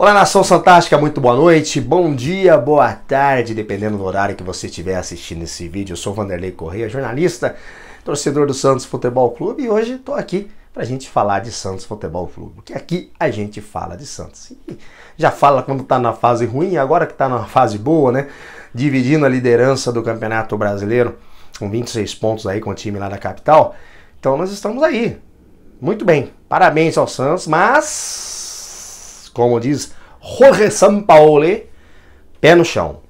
Olá, nação fantástica, muito boa noite, bom dia, boa tarde, dependendo do horário que você estiver assistindo esse vídeo. Eu sou Vanderlei Correia, jornalista, torcedor do Santos Futebol Clube e hoje estou aqui para a gente falar de Santos Futebol Clube, porque aqui a gente fala de Santos. E já fala quando está na fase ruim, agora que está na fase boa, né? Dividindo a liderança do Campeonato Brasileiro com 26 pontos aí com o time lá da capital. Então nós estamos aí. Muito bem, parabéns ao Santos, mas como diz Jorge Sampaoli, pé no chão.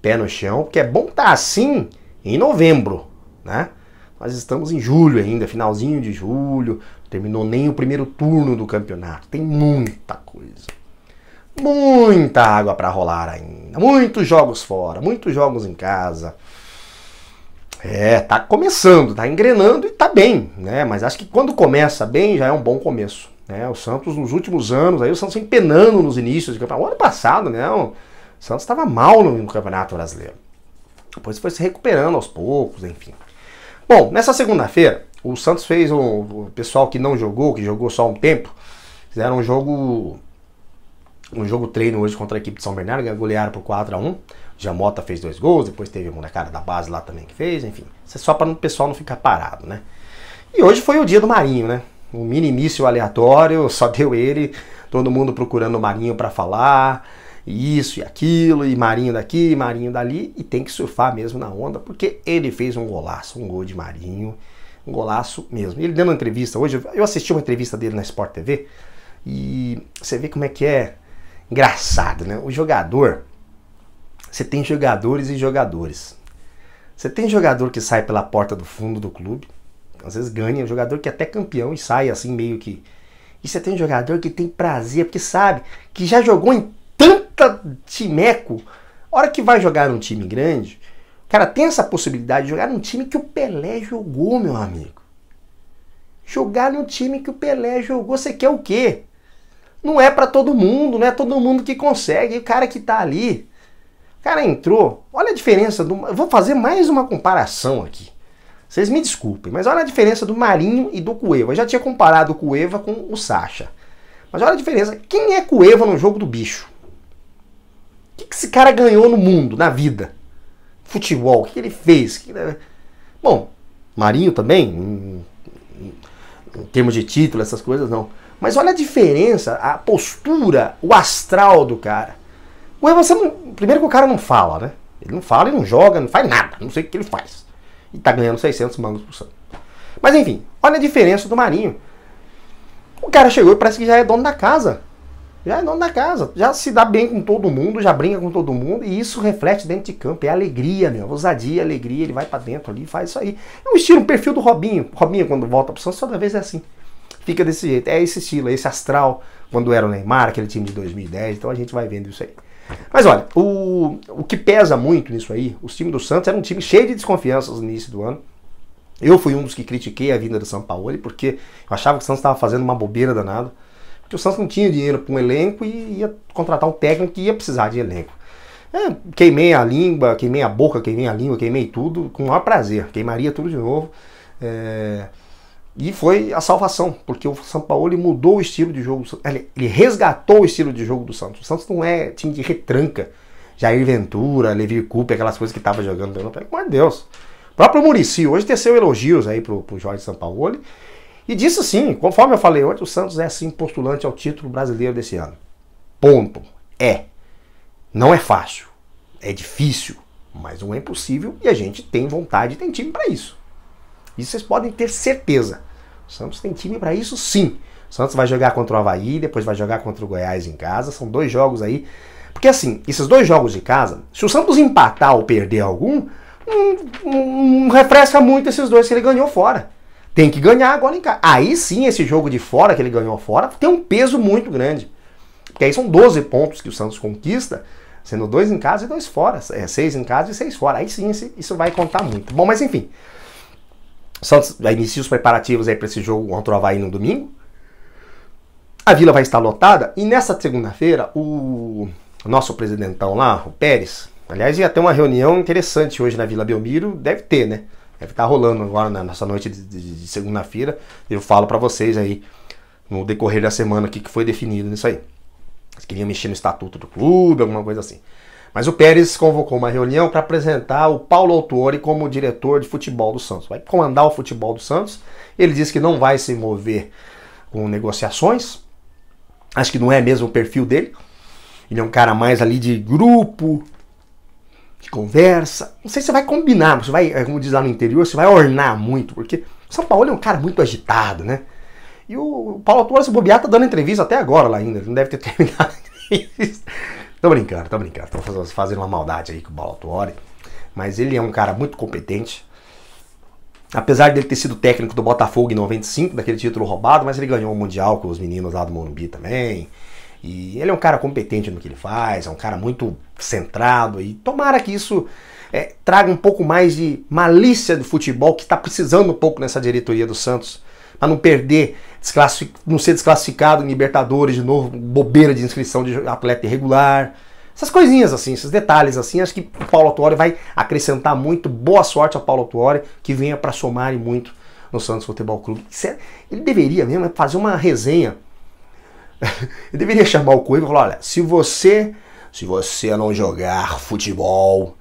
Pé no chão, porque é bom estar tá assim em novembro, né? Nós estamos em julho ainda, finalzinho de julho, terminou nem o primeiro turno do campeonato. Tem muita coisa. Muita água para rolar ainda. Muitos jogos fora, muitos jogos em casa. É, tá começando, tá engrenando e tá bem, né? Mas acho que quando começa bem já é um bom começo. Né? O Santos nos últimos anos, aí o Santos empenando nos inícios de campeonato. O ano passado, né? O Santos estava mal no Campeonato Brasileiro. Depois foi se recuperando aos poucos, enfim. Bom, nessa segunda-feira, o Santos fez um, o pessoal que não jogou, que jogou só um tempo, fizeram um jogo um jogo treino hoje contra a equipe de São Bernardo, golearam por 4 a 1. Jamota fez dois gols, depois teve a molecada da base lá também que fez, enfim. Isso é só para o pessoal não ficar parado, né? E hoje foi o dia do Marinho, né? um mini início aleatório, só deu ele, todo mundo procurando o Marinho para falar, e isso e aquilo, e Marinho daqui, Marinho dali, e tem que surfar mesmo na onda, porque ele fez um golaço, um gol de Marinho, um golaço mesmo. Ele deu uma entrevista hoje, eu assisti uma entrevista dele na Sport TV, e você vê como é que é engraçado, né? O jogador, você tem jogadores e jogadores. Você tem jogador que sai pela porta do fundo do clube, às vezes ganha, é um jogador que é até campeão e sai assim meio que. E você tem um jogador que tem prazer, porque sabe que já jogou em tanta timeco. A hora que vai jogar num time grande, o cara tem essa possibilidade de jogar num time que o Pelé jogou, meu amigo. Jogar num time que o Pelé jogou, você quer o quê? Não é para todo mundo, não é todo mundo que consegue. E o cara que tá ali, o cara entrou. Olha a diferença. Do... Eu vou fazer mais uma comparação aqui. Vocês me desculpem, mas olha a diferença do Marinho e do Cueva. Eu já tinha comparado o Cueva com o Sacha. Mas olha a diferença. Quem é Cueva no jogo do bicho? O que, esse cara ganhou no mundo, na vida? Futebol, o que, ele fez? Bom, Marinho também, em, termos de título, essas coisas não. Mas olha a diferença, a postura, o astral do cara. Ué, você não... Primeiro que o cara não fala, né? Ele não fala e não joga, não faz nada. Não sei o que ele faz e tá ganhando 600 mangos por samba. Mas enfim, olha a diferença do Marinho. O cara chegou e parece que já é dono da casa. Já é dono da casa, já se dá bem com todo mundo, já brinca com todo mundo, e isso reflete dentro de campo, é alegria, meu, ousadia, alegria, ele vai para dentro ali, faz isso aí. É um estilo, um perfil do Robinho. Robinho, quando volta pro Santos, toda vez é assim. Fica desse jeito, é esse estilo, é esse astral, quando era o Neymar, aquele time de 2010, então a gente vai vendo isso aí. Mas olha, o, o que pesa muito nisso aí, o time do Santos era um time cheio de desconfianças no início do ano. Eu fui um dos que critiquei a vinda do São Paulo porque eu achava que o Santos estava fazendo uma bobeira danada. Porque o Santos não tinha dinheiro para um elenco e ia contratar um técnico que ia precisar de elenco. É, queimei a língua, queimei a boca, queimei a língua, queimei tudo, com o maior prazer. Queimaria tudo de novo. É, e foi a salvação, porque o São Paulo mudou o estilo de jogo, ele resgatou o estilo de jogo do Santos. O Santos não é time de retranca. Jair Ventura, Levi Cooper, aquelas coisas que estava jogando, pelo amor de Deus. O próprio Murici hoje teceu elogios aí pro, pro Jorge Sampaoli. E disse assim, conforme eu falei ontem, o Santos é sim postulante ao título brasileiro desse ano. Ponto. É. Não é fácil. É difícil. Mas não é impossível e a gente tem vontade, tem time para isso. Isso vocês podem ter certeza. O Santos tem time para isso sim. O Santos vai jogar contra o Havaí, depois vai jogar contra o Goiás em casa. São dois jogos aí. Porque assim, esses dois jogos de casa, se o Santos empatar ou perder algum, não, não, não refresca muito esses dois que ele ganhou fora. Tem que ganhar agora em casa. Aí sim, esse jogo de fora que ele ganhou fora tem um peso muito grande. Porque aí são 12 pontos que o Santos conquista, sendo dois em casa e dois fora. É, seis em casa e seis fora. Aí sim, isso vai contar muito. Bom, mas enfim. O Santos inicia os preparativos aí para esse jogo contra o Havaí no domingo. A vila vai estar lotada e nessa segunda-feira o nosso presidentão lá, o Pérez, aliás, ia ter uma reunião interessante hoje na Vila Belmiro, deve ter, né? Deve estar tá rolando agora na nossa noite de, de, de segunda-feira. Eu falo para vocês aí no decorrer da semana o que, foi definido nisso aí. Vocês queriam mexer no estatuto do clube, alguma coisa assim. Mas o Pérez convocou uma reunião para apresentar o Paulo Autuori como diretor de futebol do Santos. Vai comandar o futebol do Santos. Ele disse que não vai se envolver com negociações. Acho que não é mesmo o perfil dele. Ele é um cara mais ali de grupo, de conversa. Não sei se vai combinar, você vai, é, como diz lá no interior, você vai ornar muito, porque o São Paulo é um cara muito agitado, né? E o Paulo Autuori, se bobear, tá dando entrevista até agora lá ainda. Ele não deve ter terminado a entrevista. Tô brincando, tô brincando. Tô fazendo uma maldade aí com o Balatuori. Mas ele é um cara muito competente. Apesar dele ter sido técnico do Botafogo em 95, daquele título roubado, mas ele ganhou o Mundial com os meninos lá do Morumbi também. E ele é um cara competente no que ele faz, é um cara muito centrado. E tomara que isso é, traga um pouco mais de malícia do futebol que está precisando um pouco nessa diretoria do Santos, para não perder desclassific... não ser desclassificado em Libertadores de novo, bobeira de inscrição de atleta irregular. Essas coisinhas assim, esses detalhes assim, acho que o Paulo Autuori vai acrescentar muito. Boa sorte ao Paulo Autuori, que venha para somar e muito no Santos Futebol Clube. É, ele deveria mesmo fazer uma resenha. Ele deveria chamar o Coelho e falar, olha, se você, se você não jogar futebol,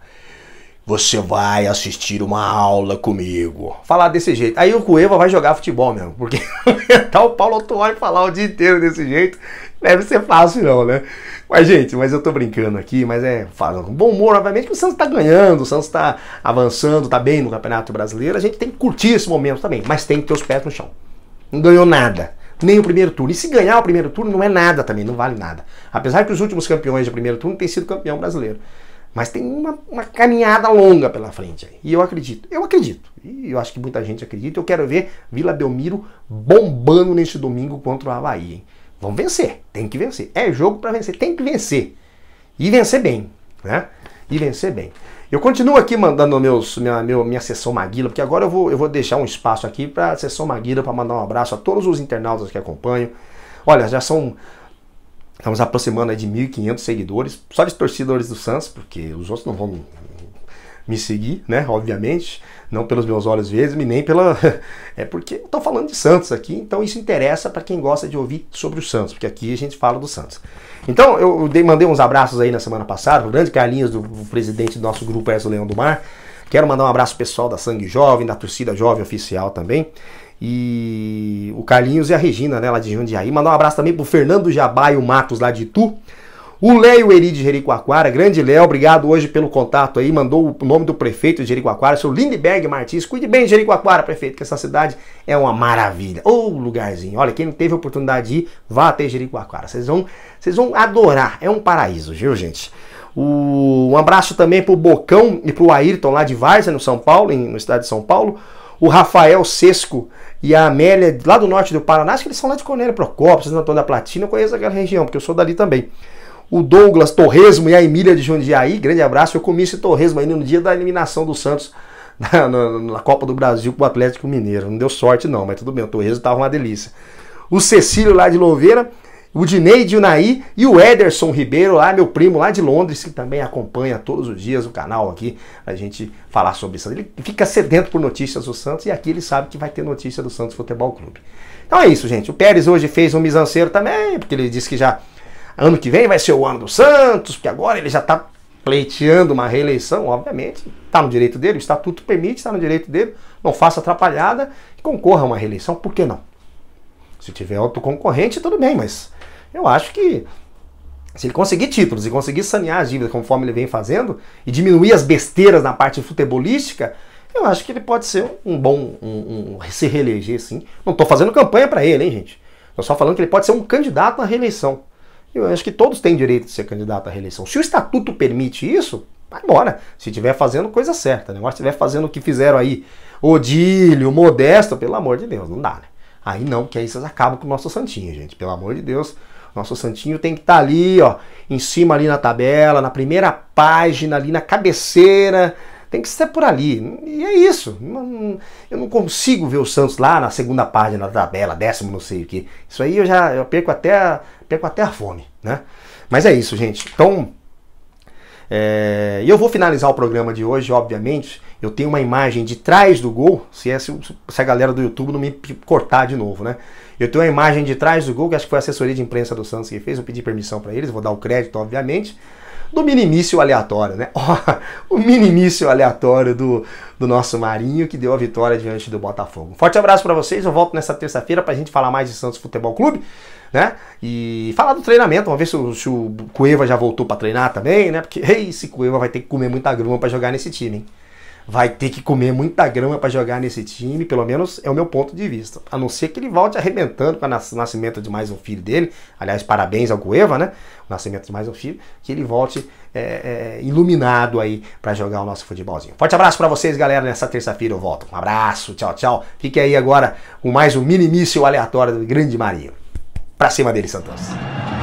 você vai assistir uma aula comigo. Falar desse jeito. Aí o Cueva vai jogar futebol mesmo, porque tá o Paulo Otuori falar o dia inteiro desse jeito. Deve ser fácil, não, né? Mas, gente, mas eu tô brincando aqui, mas é fácil. Bom humor, obviamente, que o Santos tá ganhando, o Santos tá avançando, tá bem no Campeonato Brasileiro. A gente tem que curtir esse momento também, mas tem que ter os pés no chão. Não ganhou nada nem o primeiro turno. E se ganhar o primeiro turno, não é nada também, não vale nada. Apesar que os últimos campeões do primeiro turno têm sido campeão brasileiro. Mas tem uma, uma, caminhada longa pela frente aí. E eu acredito. Eu acredito. E eu acho que muita gente acredita. Eu quero ver Vila Belmiro bombando neste domingo contra o Havaí. Hein? Vamos vencer. Tem que vencer. É jogo para vencer. Tem que vencer. E vencer bem. Né? E vencer bem. Eu continuo aqui mandando meus, minha, meu, minha sessão Maguila, porque agora eu vou, eu vou deixar um espaço aqui para a sessão Maguila para mandar um abraço a todos os internautas que acompanham. Olha, já são Estamos aproximando de 1.500 seguidores, só de torcedores do Santos, porque os outros não vão me seguir, né? Obviamente, não pelos meus olhos mesmo e nem pela. É porque eu falando de Santos aqui, então isso interessa para quem gosta de ouvir sobre o Santos, porque aqui a gente fala do Santos. Então, eu dei, mandei uns abraços aí na semana passada, o grande Carlinhos, do, do presidente do nosso grupo Erso Leão do Mar. Quero mandar um abraço pessoal da Sangue Jovem, da torcida Jovem Oficial também. E Carlinhos e a Regina, né, lá de Jundiaí. Mandar um abraço também pro Fernando e o Matos, lá de Itu. O Leio Eri de Jericoacoara, grande Léo, obrigado hoje pelo contato aí, mandou o nome do prefeito de Jericoacoara, seu Lindberg Martins. Cuide bem de Jericoacoara, prefeito, que essa cidade é uma maravilha. Ô oh, lugarzinho, olha, quem não teve a oportunidade de ir, vá até Jericoacoara. Vocês vão, vocês vão adorar, é um paraíso, viu, gente? O, um abraço também pro Bocão e pro Ayrton lá de Várzea, no São Paulo, em, no estado de São Paulo. O Rafael Sesco e a Amélia, lá do norte do Paraná, acho que eles são lá de Conélia, Procópio, Santo estão da Platina, eu conheço aquela região, porque eu sou dali também. O Douglas Torresmo e a Emília de Jundiaí, grande abraço, eu comi esse Torresmo ainda no dia da eliminação do Santos na, na, na Copa do Brasil com o Atlético Mineiro. Não deu sorte não, mas tudo bem, o Torresmo estava uma delícia. O Cecílio lá de Louveira, o Dineide Unaí e o Ederson Ribeiro, lá, meu primo lá de Londres, que também acompanha todos os dias o canal aqui, a gente falar sobre isso. Ele fica sedento por notícias do Santos e aqui ele sabe que vai ter notícia do Santos Futebol Clube. Então é isso, gente. O Pérez hoje fez um misanceiro também, porque ele disse que já ano que vem vai ser o ano do Santos, porque agora ele já está pleiteando uma reeleição, obviamente, está no direito dele, o estatuto permite, está no direito dele, não faça atrapalhada e concorra a uma reeleição, por que não? Se tiver outro concorrente, tudo bem, mas eu acho que se ele conseguir títulos e conseguir sanear as dívidas conforme ele vem fazendo e diminuir as besteiras na parte futebolística, eu acho que ele pode ser um bom. Um, um, se reeleger, sim. Não estou fazendo campanha para ele, hein, gente? Estou só falando que ele pode ser um candidato à reeleição. Eu acho que todos têm direito de ser candidato à reeleição. Se o estatuto permite isso, vai embora. Se estiver fazendo coisa certa, né? Mas se estiver fazendo o que fizeram aí, Odílio, Modesto, pelo amor de Deus, não dá, né? Aí não, que aí vocês acabam com o nosso santinho, gente. Pelo amor de Deus. Nosso santinho tem que estar tá ali, ó, em cima ali na tabela, na primeira página, ali na cabeceira. Tem que ser por ali. E é isso. Eu não consigo ver o Santos lá na segunda página da tabela, décimo, não sei o que. Isso aí eu já eu perco até, perco até a fome, né? Mas é isso, gente. Então, é, e eu vou finalizar o programa de hoje, obviamente. Eu tenho uma imagem de trás do gol, se, é, se a galera do YouTube não me cortar de novo, né? Eu tenho uma imagem de trás do gol, que acho que foi a assessoria de imprensa do Santos que fez, eu pedi permissão para eles, vou dar o crédito, obviamente do minimício aleatório, né? o minimício aleatório do, do nosso Marinho que deu a vitória diante do Botafogo. Forte abraço para vocês, eu volto nessa terça-feira para a gente falar mais de Santos Futebol Clube, né? E falar do treinamento, vamos ver se o, se o Cueva já voltou para treinar também, né? Porque ei, esse Cueva vai ter que comer muita gruma para jogar nesse time, hein? vai ter que comer muita grama para jogar nesse time, pelo menos é o meu ponto de vista. A não ser que ele volte arrebentando com o nascimento de mais um filho dele. Aliás, parabéns ao Cueva, né? O nascimento de mais um filho, que ele volte é, é, iluminado aí para jogar o nosso futebolzinho. Forte abraço para vocês, galera. Nessa terça-feira eu volto. Um abraço, tchau, tchau. Fique aí agora com mais um mini míssil aleatório do Grande Marinho. Pra cima dele, Santos.